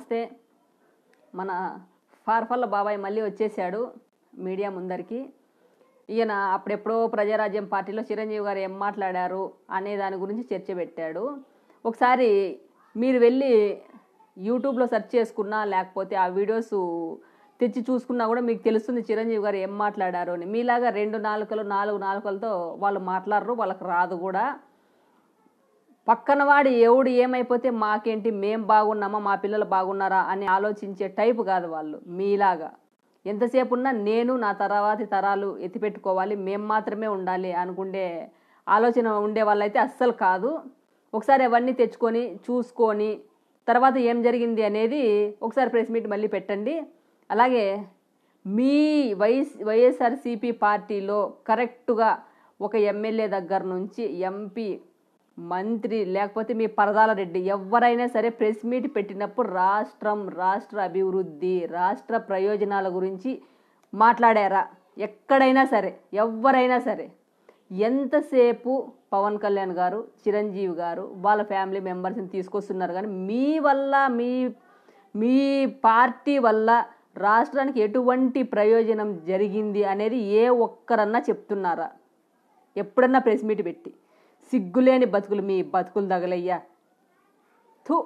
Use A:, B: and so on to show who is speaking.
A: నమస్తే మన ఫార్ఫల్ల బాబాయ్ మళ్ళీ వచ్చేసాడు మీడియా ముందరికి ఈయన అప్పుడెప్పుడో ప్రజారాజ్యం పార్టీలో చిరంజీవి గారు ఏం మాట్లాడారు అనే దాని గురించి చర్చ పెట్టాడు ఒకసారి మీరు వెళ్ళి యూట్యూబ్లో సెర్చ్ చేసుకున్నా లేకపోతే ఆ వీడియోస్ తెచ్చి చూసుకున్నా కూడా మీకు తెలుస్తుంది చిరంజీవి గారు ఏం మాట్లాడారు అని మీలాగా రెండు నాలుకలు నాలుగు నాలుకలతో వాళ్ళు మాట్లాడరు వాళ్ళకి రాదు కూడా పక్కన వాడి ఎవడు ఏమైపోతే మాకేంటి మేం బాగున్నామా మా పిల్లలు బాగున్నారా అని ఆలోచించే టైపు కాదు వాళ్ళు మీలాగా ఎంతసేపు ఉన్నా నేను నా తర్వాతి తరాలు ఎత్తిపెట్టుకోవాలి మేం మాత్రమే ఉండాలి అనుకుండే ఆలోచన ఉండే వాళ్ళైతే అస్సలు కాదు ఒకసారి అవన్నీ తెచ్చుకొని చూసుకొని తర్వాత ఏం జరిగింది అనేది ఒకసారి ప్రెస్ మీట్ మళ్ళీ పెట్టండి అలాగే మీ వైఎస్ వైఎస్ఆర్సీపీ పార్టీలో కరెక్ట్గా ఒక ఎమ్మెల్యే దగ్గర నుంచి ఎంపీ మంత్రి లేకపోతే మీ పరదాల రెడ్డి ఎవరైనా సరే ప్రెస్ మీట్ పెట్టినప్పుడు రాష్ట్రం రాష్ట్ర అభివృద్ధి రాష్ట్ర ప్రయోజనాల గురించి మాట్లాడారా ఎక్కడైనా సరే ఎవరైనా సరే ఎంతసేపు పవన్ కళ్యాణ్ గారు చిరంజీవి గారు వాళ్ళ ఫ్యామిలీ మెంబర్స్ని తీసుకొస్తున్నారు కానీ మీ వల్ల మీ మీ పార్టీ వల్ల రాష్ట్రానికి ఎటువంటి ప్రయోజనం జరిగింది అనేది ఏ ఒక్కరన్నా చెప్తున్నారా ఎప్పుడన్నా ప్రెస్ మీట్ పెట్టి సిగ్గులేని బతుకులు మీ బతుకులు తగలయ్యా థూ